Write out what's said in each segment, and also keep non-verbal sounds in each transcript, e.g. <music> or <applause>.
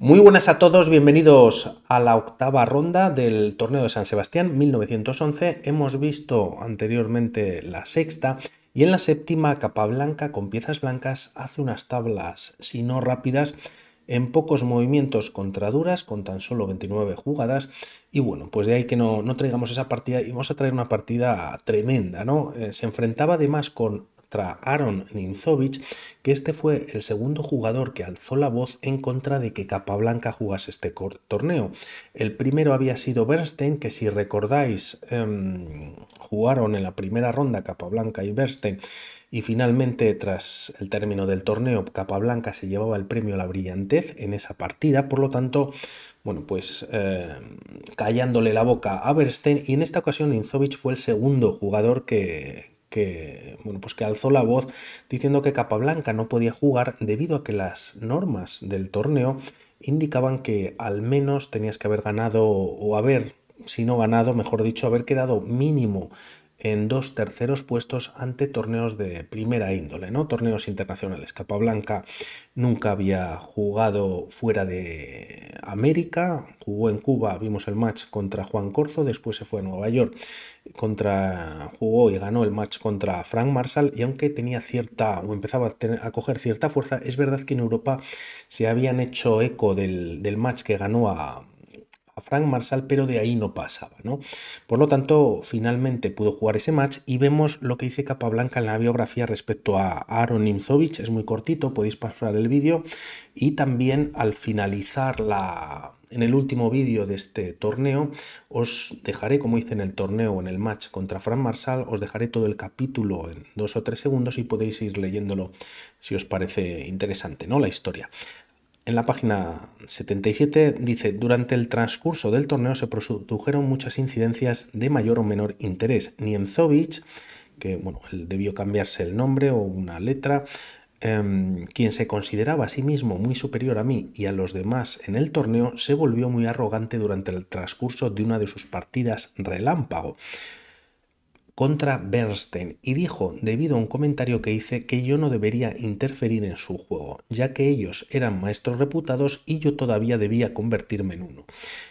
Muy buenas a todos, bienvenidos a la octava ronda del torneo de San Sebastián 1911. Hemos visto anteriormente la sexta y en la séptima capa blanca con piezas blancas hace unas tablas, si no rápidas, en pocos movimientos contra duras, con tan solo 29 jugadas. Y bueno, pues de ahí que no, no traigamos esa partida y vamos a traer una partida tremenda, ¿no? Eh, se enfrentaba además con Tra Aaron Ninzovic, que este fue el segundo jugador que alzó la voz en contra de que Capablanca jugase este torneo. El primero había sido Bernstein, que si recordáis em, jugaron en la primera ronda Capablanca y Bernstein y finalmente tras el término del torneo Capablanca se llevaba el premio a la brillantez en esa partida, por lo tanto, bueno, pues em, callándole la boca a Bernstein y en esta ocasión Ninzovic fue el segundo jugador que, que, bueno, pues que alzó la voz diciendo que Capablanca no podía jugar debido a que las normas del torneo indicaban que al menos tenías que haber ganado o haber, si no ganado, mejor dicho, haber quedado mínimo en dos terceros puestos ante torneos de primera índole, ¿no? Torneos internacionales. Capablanca nunca había jugado fuera de América, jugó en Cuba, vimos el match contra Juan Corzo, después se fue a Nueva York, contra, jugó y ganó el match contra Frank Marshall y aunque tenía cierta o empezaba a, coger cierta fuerza, es verdad que en Europa se habían hecho eco del, del match que ganó a Frank Marshall, pero de ahí no pasaba, ¿no? Por lo tanto, finalmente pudo jugar ese match y vemos lo que dice Capablanca en la biografía respecto a Aaron Nimzovich, es muy cortito, podéis pasar el vídeo y también al finalizar la en el último vídeo de este torneo os dejaré, como hice en el torneo, en el match contra frank Marsal, os dejaré todo el capítulo en dos o tres segundos y podéis ir leyéndolo si os parece interesante, ¿no? La historia en la página 77 dice, durante el transcurso del torneo se produjeron muchas incidencias de mayor o menor interés. Niemzowicz, que bueno, debió cambiarse el nombre o una letra, em, quien se consideraba a sí mismo muy superior a mí y a los demás en el torneo, se volvió muy arrogante durante el transcurso de una de sus partidas relámpago contra Bernstein y dijo, debido a un comentario que hice, que yo no debería interferir en su juego, ya que ellos eran maestros reputados y yo todavía debía convertirme en uno.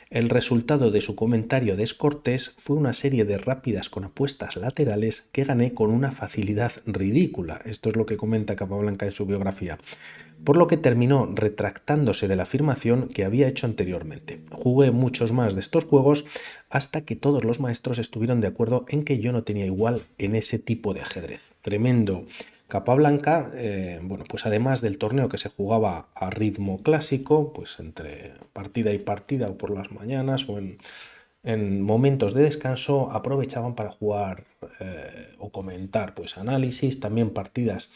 El resultado de su comentario descortés fue una serie de rápidas con apuestas laterales que gané con una facilidad ridícula. Esto es lo que comenta Capablanca en su biografía. Por lo que terminó retractándose de la afirmación que había hecho anteriormente. Jugué muchos más de estos juegos hasta que todos los maestros estuvieron de acuerdo en que yo no tenía igual en ese tipo de ajedrez. Tremendo. Capablanca, eh, bueno, pues además del torneo que se jugaba a ritmo clásico, pues entre partida y partida o por las mañanas o en, momentos de descanso, aprovechaban para jugar eh, o comentar pues análisis, también partidas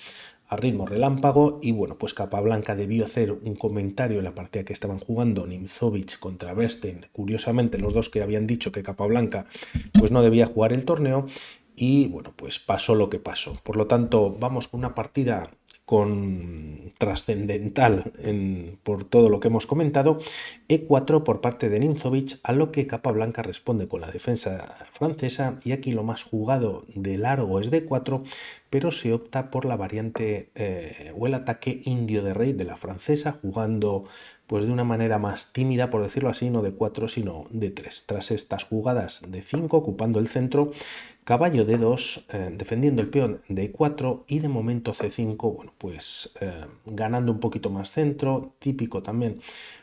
a ritmo relámpago y bueno, pues Capablanca debió hacer un comentario en la partida que estaban jugando Nimzovic contra Berstein, curiosamente los dos que habían dicho que Capablanca pues no debía jugar el torneo y bueno, pues pasó lo que pasó. Por lo tanto, vamos con una partida con trascendental por todo lo que hemos comentado, E4 por parte de Ninzovic, a lo que Capa Blanca responde con la defensa francesa y aquí lo más jugado de largo es D4, pero se opta por la variante eh, o el ataque indio de rey de la francesa, jugando pues de una manera más tímida, por decirlo así, no de 4, sino de 3. Tras estas jugadas de 5, ocupando el centro, Caballo d 2 eh, defendiendo el peón de 4 y de momento C5, bueno, pues eh, ganando un poquito más centro, típico también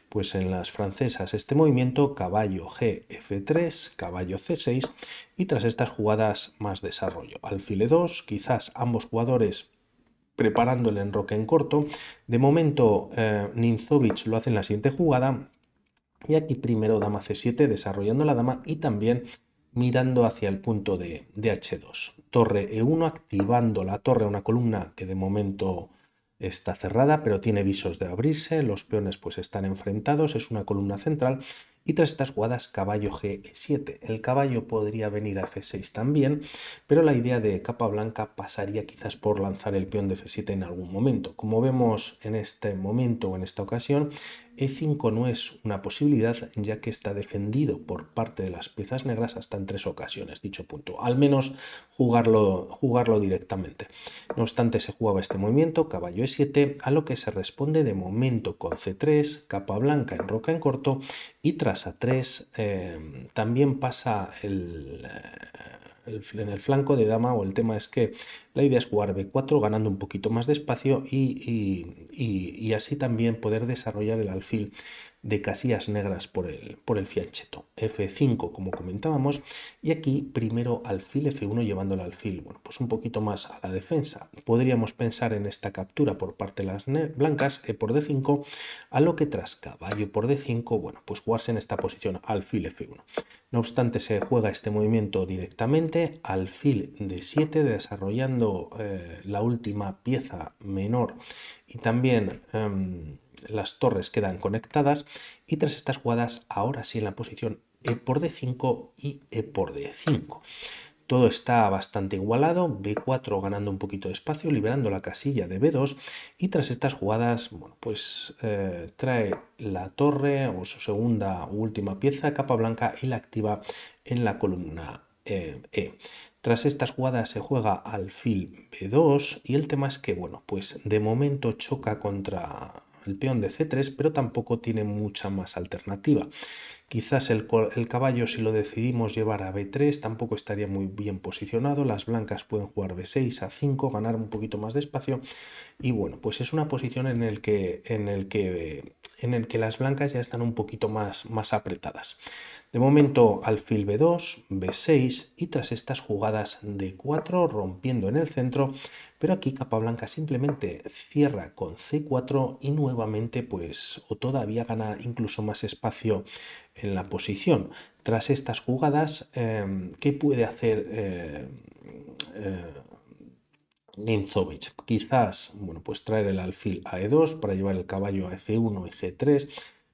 pues en las francesas este movimiento, caballo GF3, caballo C6 y tras estas jugadas más desarrollo. Alfile 2, quizás ambos jugadores preparando el enroque en corto. De momento eh, Ninzovic lo hace en la siguiente jugada y aquí primero dama C7 desarrollando la dama y también mirando hacia el punto de, H2. Torre E1 activando la torre una columna que de momento está cerrada, pero tiene visos de abrirse, los peones pues están enfrentados, es una columna central y tras estas jugadas caballo G7. El caballo podría venir a F6 también, pero la idea de capa blanca pasaría quizás por lanzar el peón de F7 en algún momento. Como vemos en este momento o en esta ocasión, e5 no es una posibilidad ya que está defendido por parte de las piezas negras hasta en tres ocasiones dicho punto, al menos jugarlo, jugarlo directamente. No obstante se jugaba este movimiento, caballo E7, a lo que se responde de momento con C3, capa blanca en roca en corto y tras A3 eh, también pasa el en el flanco de dama o el tema es que la idea es jugar b4 ganando un poquito más de espacio y, y así también poder desarrollar el alfil de casillas negras por el, por el fiancheto. F5, como comentábamos, y aquí primero alfil F1 llevándolo al alfil, bueno, pues un poquito más a la defensa. Podríamos pensar en esta captura por parte de las blancas, E por D5, a lo que tras caballo por D5, bueno, pues jugarse en esta posición alfil F1. No obstante, se juega este movimiento directamente, alfil D7, desarrollando eh, la última pieza menor y también... Em, las torres quedan conectadas y tras estas jugadas ahora sí en la posición E por D5 y E por D5. Todo está bastante igualado, B4 ganando un poquito de espacio, liberando la casilla de B2 y tras estas jugadas, bueno, pues eh, trae la torre o su segunda última pieza, capa blanca y la activa en la columna eh, E. Tras estas jugadas se juega al alfil B2 y el tema es que, bueno, pues de momento choca contra peón de c3, pero tampoco tiene mucha más alternativa. Quizás el, caballo, si lo decidimos llevar a b3, tampoco estaría muy bien posicionado. Las blancas pueden jugar b6 a 5, ganar un poquito más de espacio. Y bueno, pues es una posición en, el que, en el que eh, en el que las blancas ya están un poquito más, más apretadas. De momento alfil B2, B6 y tras estas jugadas de 4 rompiendo en el centro, pero aquí capa blanca simplemente cierra con C4 y nuevamente pues o todavía gana incluso más espacio en la posición. Tras estas jugadas, em, ¿qué puede hacer eh, eh, ninzovich Quizás, bueno, pues traer el alfil a E2 para llevar el caballo a F1 y G3,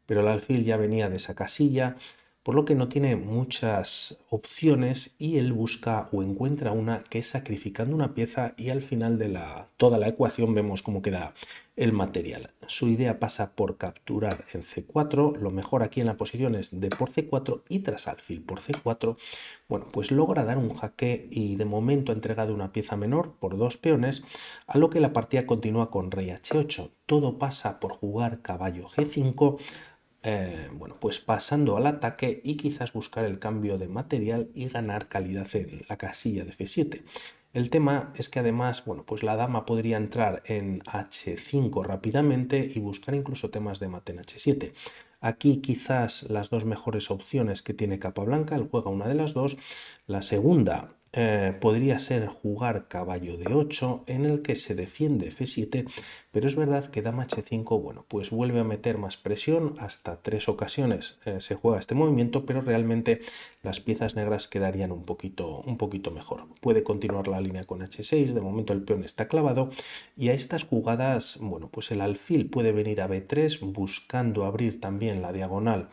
pero el alfil ya venía de esa casilla por lo que no tiene muchas opciones y él busca o encuentra una que es sacrificando una pieza y al final de la, toda la ecuación vemos cómo queda el material. Su idea pasa por capturar en C4, lo mejor aquí en la posición es de por C4 y tras alfil por C4, bueno, pues logra dar un jaque y de momento ha entregado una pieza menor por dos peones, a lo que la partida continúa con rey H8. Todo pasa por jugar caballo G5, eh, bueno, pues pasando al ataque y quizás buscar el cambio de material y ganar calidad en la casilla de F7. El tema es que además, bueno, pues la dama podría entrar en H5 rápidamente y buscar incluso temas de mate en H7. Aquí quizás las dos mejores opciones que tiene capa blanca, él juega una de las dos. La segunda eh, podría ser jugar caballo de 8 en el que se defiende f7, pero es verdad que dama h5, bueno, pues vuelve a meter más presión, hasta tres ocasiones eh, se juega este movimiento, pero realmente las piezas negras quedarían un poquito, un poquito mejor. Puede continuar la línea con h6, de momento el peón está clavado y a estas jugadas, bueno, pues el alfil puede venir a b3 buscando abrir también la diagonal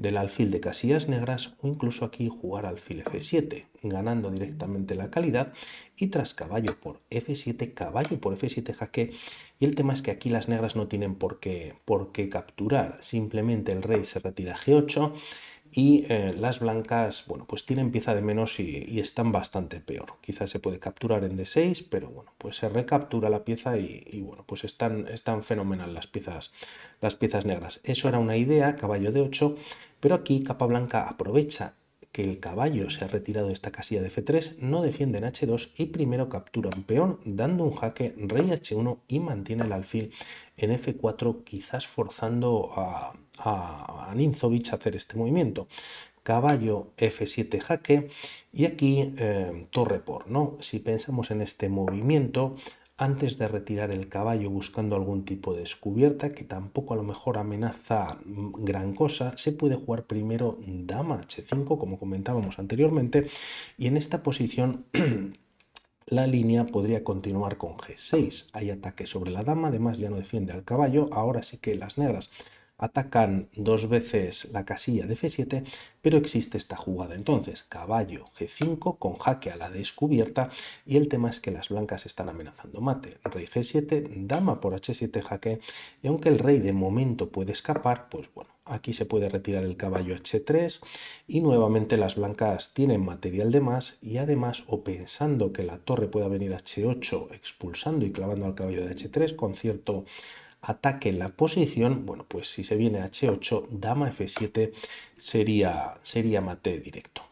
del alfil de casillas negras o incluso aquí jugar alfil f7, ganando directamente la calidad y tras caballo por f7, caballo por f7 jaque. Y el tema es que aquí las negras no tienen por qué, por qué capturar, simplemente el rey se retira g8 y eh, las blancas, bueno, pues tienen pieza de menos y, están bastante peor. Quizás se puede capturar en D6, pero bueno, pues se recaptura la pieza y, bueno, pues están, están fenomenal las piezas, las piezas negras. Eso era una idea, caballo de 8 pero aquí capa blanca aprovecha que el caballo se ha retirado de esta casilla de F3, no defiende en H2 y primero captura un peón dando un jaque rey H1 y mantiene el alfil en F4 quizás forzando a, a, a Ninzovich a hacer este movimiento. Caballo F7 jaque y aquí eh, torre por, ¿no? Si pensamos en este movimiento antes de retirar el caballo buscando algún tipo de descubierta que tampoco a lo mejor amenaza mm, gran cosa, se puede jugar primero dama h5 como comentábamos anteriormente y en esta posición <clears throat> la línea podría continuar con g6. Hay ataque sobre la dama, además ya no defiende al caballo, ahora sí que las negras atacan dos veces la casilla de f7, pero existe esta jugada. Entonces, caballo g5 con jaque a la descubierta y el tema es que las blancas están amenazando mate. Rey g7, dama por h7 jaque y aunque el rey de momento puede escapar, pues bueno, aquí se puede retirar el caballo h3 y nuevamente las blancas tienen material de más y además o pensando que la torre pueda venir h8 expulsando y clavando al caballo de h3 con cierto ataque la posición, bueno, pues si se viene h8, dama f7 sería, sería mate directo.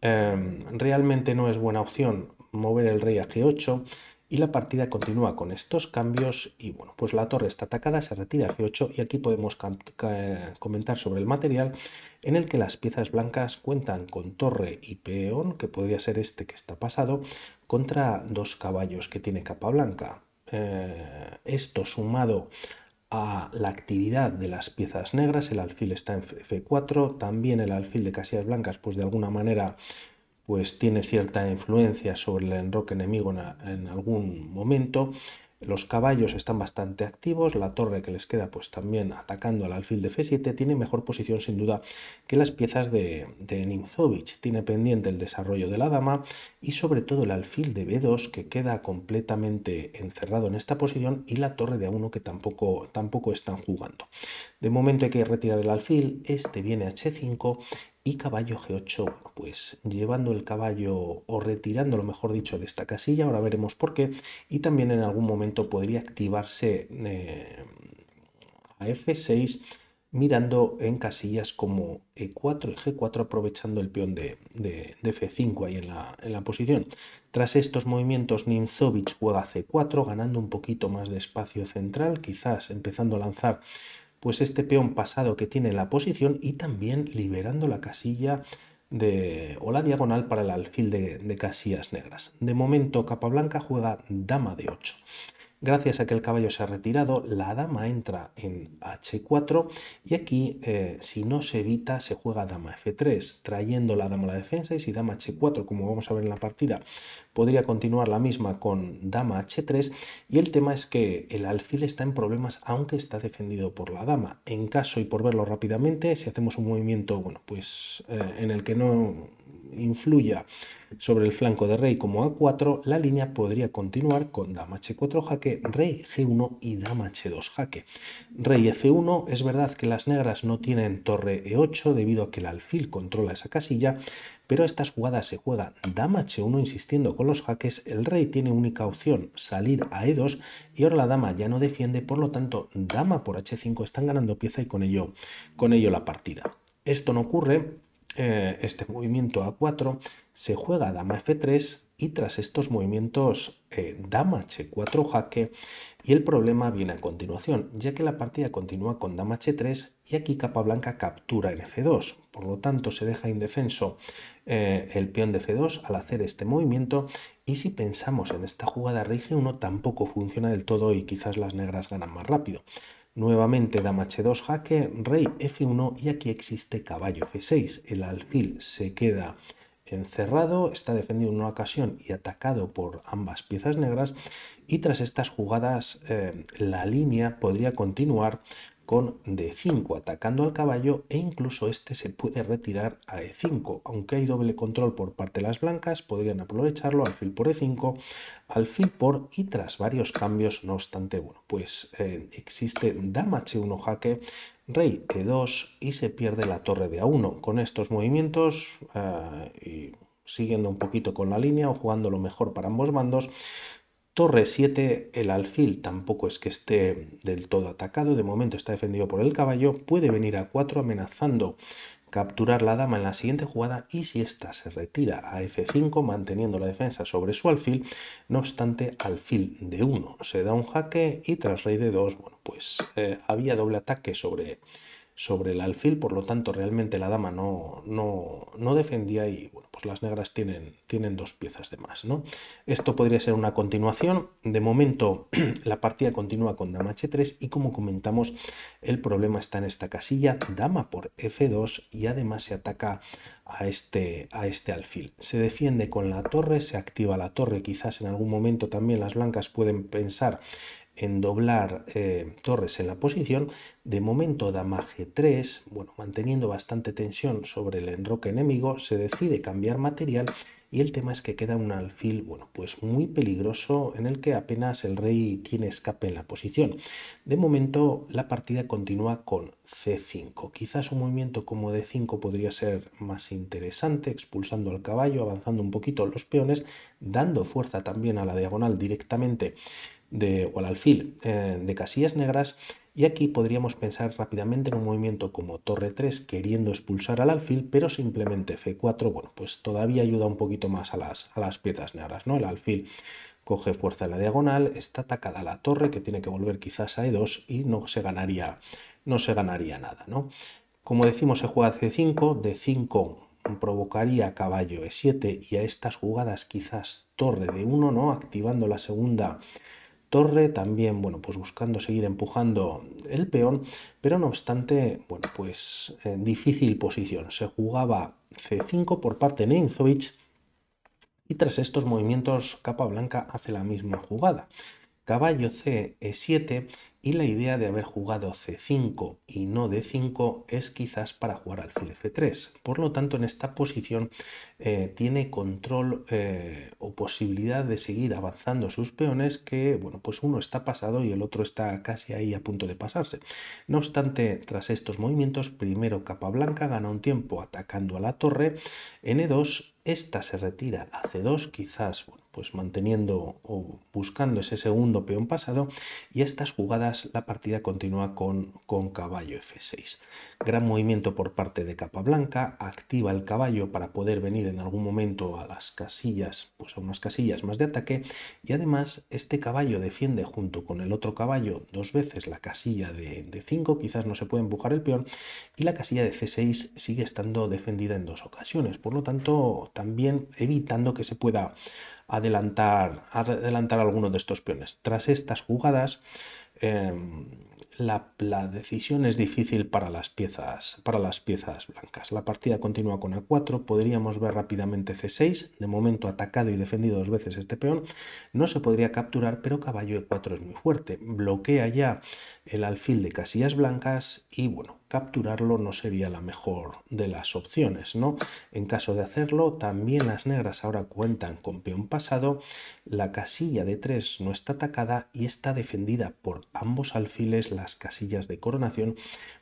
Em, realmente no es buena opción mover el rey a g8 y la partida continúa con estos cambios y bueno, pues la torre está atacada, se retira g 8 y aquí podemos comentar sobre el material en el que las piezas blancas cuentan con torre y peón, que podría ser este que está pasado, contra dos caballos que tiene capa blanca. Eh, esto sumado a la actividad de las piezas negras, el alfil está en F4, también el alfil de casillas blancas, pues de alguna manera pues tiene cierta influencia sobre el enroque enemigo en algún momento, los caballos están bastante activos, la torre que les queda pues también atacando al alfil de F7 tiene mejor posición sin duda que las piezas de, de Nimzovich. Tiene pendiente el desarrollo de la dama y sobre todo el alfil de B2 que queda completamente encerrado en esta posición y la torre de A1 que tampoco, tampoco están jugando. De momento hay que retirar el alfil, este viene H5 y caballo G8, pues llevando el caballo o retirando, lo mejor dicho, de esta casilla, ahora veremos por qué, y también en algún momento podría activarse eh, a F6 mirando en casillas como E4 y G4 aprovechando el peón de, F5 ahí en la, en la, posición. Tras estos movimientos Nimzovich juega C4 ganando un poquito más de espacio central, quizás empezando a lanzar pues este peón pasado que tiene la posición y también liberando la casilla de, o la diagonal para el alfil de, de casillas negras. De momento, blanca juega dama de 8. Gracias a que el caballo se ha retirado, la dama entra en h4 y aquí, eh, si no se evita, se juega dama f3, trayendo la dama a la defensa y si dama h4, como vamos a ver en la partida, podría continuar la misma con dama h3 y el tema es que el alfil está en problemas aunque está defendido por la dama. En caso, y por verlo rápidamente, si hacemos un movimiento bueno, pues, eh, en el que no influya sobre el flanco de rey como a4, la línea podría continuar con dama h4 jaque, rey g1 y dama h2 jaque. Rey f1, es verdad que las negras no tienen torre e8 debido a que el alfil controla esa casilla, pero estas jugadas se juega dama h1 insistiendo con los jaques, el rey tiene única opción salir a e2 y ahora la dama ya no defiende, por lo tanto dama por h5 están ganando pieza y con ello, la partida. Esto no ocurre, eh, este movimiento a4 se juega dama f3 y tras estos movimientos eh, dama h4 jaque y el problema viene a continuación, ya que la partida continúa con dama h3 y aquí capa blanca captura en f2, por lo tanto se deja indefenso eh, el peón de f2 al hacer este movimiento y si pensamos en esta jugada rey g 1 tampoco funciona del todo y quizás las negras ganan más rápido. Nuevamente dama h2 jaque, rey f1 y aquí existe caballo f6, el alfil se queda encerrado, está defendido en una ocasión y atacado por ambas piezas negras y tras estas jugadas eh, la línea podría continuar con D5 atacando al caballo e incluso este se puede retirar a E5. Aunque hay doble control por parte de las blancas, podrían aprovecharlo alfil por E5, alfil por y tras varios cambios, no obstante, bueno, pues eh, existe dama H1 jaque, rey E2 y se pierde la torre de A1. Con estos movimientos eh, y siguiendo un poquito con la línea o jugando lo mejor para ambos bandos, Torre 7, el alfil tampoco es que esté del todo atacado, de momento está defendido por el caballo, puede venir a 4 amenazando capturar la dama en la siguiente jugada y si esta se retira a F5 manteniendo la defensa sobre su alfil, no obstante alfil de 1 se da un jaque y tras rey de 2, bueno pues eh, había doble ataque sobre sobre el alfil, por lo tanto realmente la dama no, no, no defendía y bueno, pues las negras tienen, tienen dos piezas de más. ¿no? Esto podría ser una continuación, de momento <clears throat> la partida continúa con dama h3 y como comentamos el problema está en esta casilla, dama por f2 y además se ataca a este, a este alfil. Se defiende con la torre, se activa la torre, quizás en algún momento también las blancas pueden pensar en doblar eh, torres en la posición. De momento g 3, bueno, manteniendo bastante tensión sobre el enroque enemigo, se decide cambiar material y el tema es que queda un alfil, bueno, pues muy peligroso en el que apenas el rey tiene escape en la posición. De momento la partida continúa con C5. Quizás un movimiento como D5 podría ser más interesante, expulsando al caballo, avanzando un poquito los peones, dando fuerza también a la diagonal directamente o al alfil eh, de casillas negras y aquí podríamos pensar rápidamente en un movimiento como torre 3 queriendo expulsar al alfil, pero simplemente f4, bueno, pues todavía ayuda un poquito más a las, a las piezas negras, ¿no? El alfil coge fuerza en la diagonal, está atacada la torre que tiene que volver quizás a e2 y no se ganaría, no se ganaría nada, ¿no? Como decimos, se juega c5, d5 provocaría caballo e7 y a estas jugadas quizás torre de 1, ¿no? Activando la segunda torre, también, bueno, pues buscando seguir empujando el peón, pero no obstante, bueno, pues eh, difícil posición. Se jugaba C5 por parte de y tras estos movimientos capa blanca hace la misma jugada caballo c e7 y la idea de haber jugado c5 y no d5 es quizás para jugar alfil f3. Por lo tanto, en esta posición eh, tiene control eh, o posibilidad de seguir avanzando sus peones que, bueno, pues uno está pasado y el otro está casi ahí a punto de pasarse. No obstante, tras estos movimientos, primero capa blanca gana un tiempo atacando a la torre, n2, esta se retira a c2, quizás, pues manteniendo o buscando ese segundo peón pasado y estas jugadas la partida continúa con, con caballo f6. Gran movimiento por parte de capa blanca, activa el caballo para poder venir en algún momento a las casillas, pues a unas casillas más de ataque y además este caballo defiende junto con el otro caballo dos veces la casilla de 5, quizás no se puede empujar el peón y la casilla de c6 sigue estando defendida en dos ocasiones, por lo tanto también evitando que se pueda adelantar, adelantar alguno de estos peones. Tras estas jugadas, em, la, decisión es difícil para las, piezas, para las piezas blancas. La partida continúa con A4, podríamos ver rápidamente C6, de momento atacado y defendido dos veces este peón, no se podría capturar, pero caballo E4 es muy fuerte, bloquea ya el alfil de casillas blancas y bueno, capturarlo no sería la mejor de las opciones, ¿no? En caso de hacerlo, también las negras ahora cuentan con peón pasado, la casilla de 3 no está atacada y está defendida por ambos alfiles las casillas de coronación,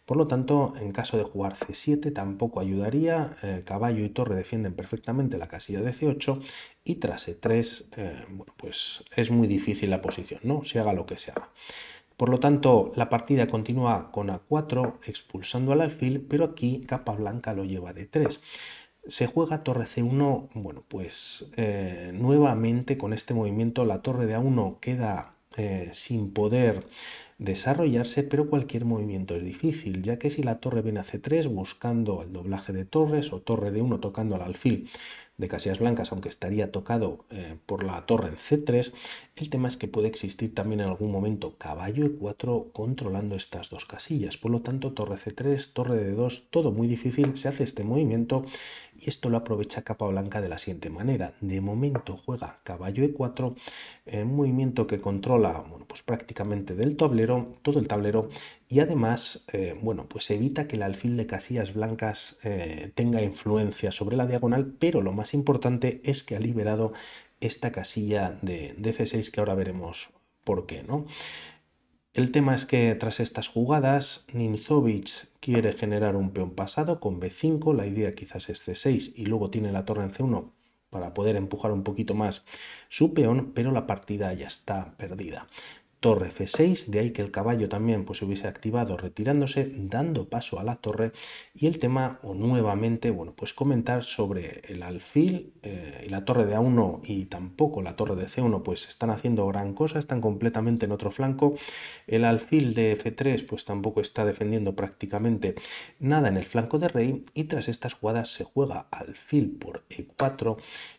por lo tanto, en caso de jugar C7 tampoco ayudaría, eh, caballo y torre defienden perfectamente la casilla de C8 y tras E3, eh, pues es muy difícil la posición, ¿no? Se haga lo que se haga. Por lo tanto, la partida continúa con a4 expulsando al alfil, pero aquí capa blanca lo lleva de 3 se juega torre c1, bueno, pues eh, nuevamente con este movimiento la torre de a1 queda eh, sin poder desarrollarse, pero cualquier movimiento es difícil, ya que si la torre viene a c3 buscando el doblaje de torres o torre de 1 tocando al alfil de casillas blancas, aunque estaría tocado eh, por la torre en C3, el tema es que puede existir también en algún momento caballo E4 controlando estas dos casillas. Por lo tanto, torre C3, torre D2, todo muy difícil, se hace este movimiento y esto lo aprovecha capa blanca de la siguiente manera. De momento juega caballo e4, eh, movimiento que controla bueno, pues prácticamente del tablero, todo el tablero y además eh, bueno, pues evita que el alfil de casillas blancas eh, tenga influencia sobre la diagonal, pero lo más importante es que ha liberado esta casilla de, de F6 que ahora veremos por qué. ¿no? El tema es que tras estas jugadas, Nimzovich quiere generar un peón pasado con B5, la idea quizás es C6 y luego tiene la torre en C1 para poder empujar un poquito más su peón, pero la partida ya está perdida torre f6, de ahí que el caballo también pues, se hubiese activado retirándose, dando paso a la torre y el tema o nuevamente, bueno, pues comentar sobre el alfil eh, y la torre de a1 y tampoco la torre de c1 pues están haciendo gran cosa, están completamente en otro flanco, el alfil de f3 pues tampoco está defendiendo prácticamente nada en el flanco de rey y tras estas jugadas se juega alfil por e4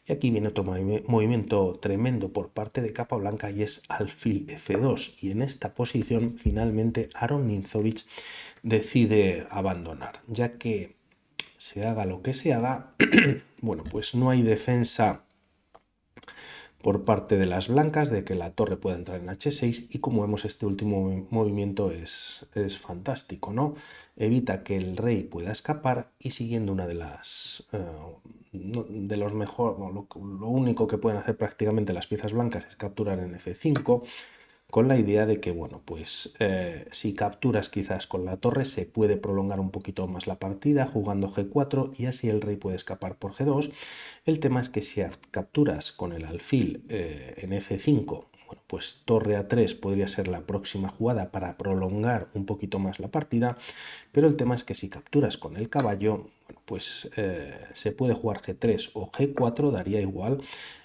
y aquí viene otro movimiento tremendo por parte de capa blanca y es alfil F2. Y en esta posición finalmente Aaron Ninzovich decide abandonar, ya que se haga lo que se haga, <clears throat> bueno, pues no hay defensa por parte de las blancas de que la torre pueda entrar en h6 y como vemos este último movimiento es, es fantástico, ¿no? Evita que el rey pueda escapar y siguiendo una de las... Eh, de los mejor, lo, único que pueden hacer prácticamente las piezas blancas es capturar en F5 con la idea de que, bueno, pues eh, si capturas quizás con la torre se puede prolongar un poquito más la partida jugando G4 y así el rey puede escapar por G2. El tema es que si capturas con el alfil eh, en F5 pues torre a 3 podría ser la próxima jugada para prolongar un poquito más la partida, pero el tema es que si capturas con el caballo, pues eh, se puede jugar G3 o G4, daría igual,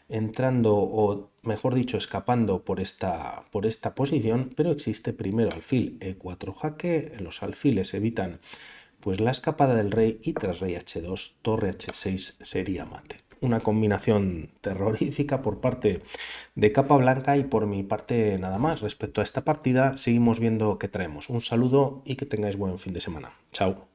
entrando o mejor dicho escapando por esta, por esta posición, pero existe primero alfil E4 jaque, los alfiles evitan pues la escapada del rey y tras rey H2, torre H6 sería mate una combinación terrorífica por parte de Capa Blanca y por mi parte nada más. Respecto a esta partida, seguimos viendo qué traemos. Un saludo y que tengáis buen fin de semana. Chao.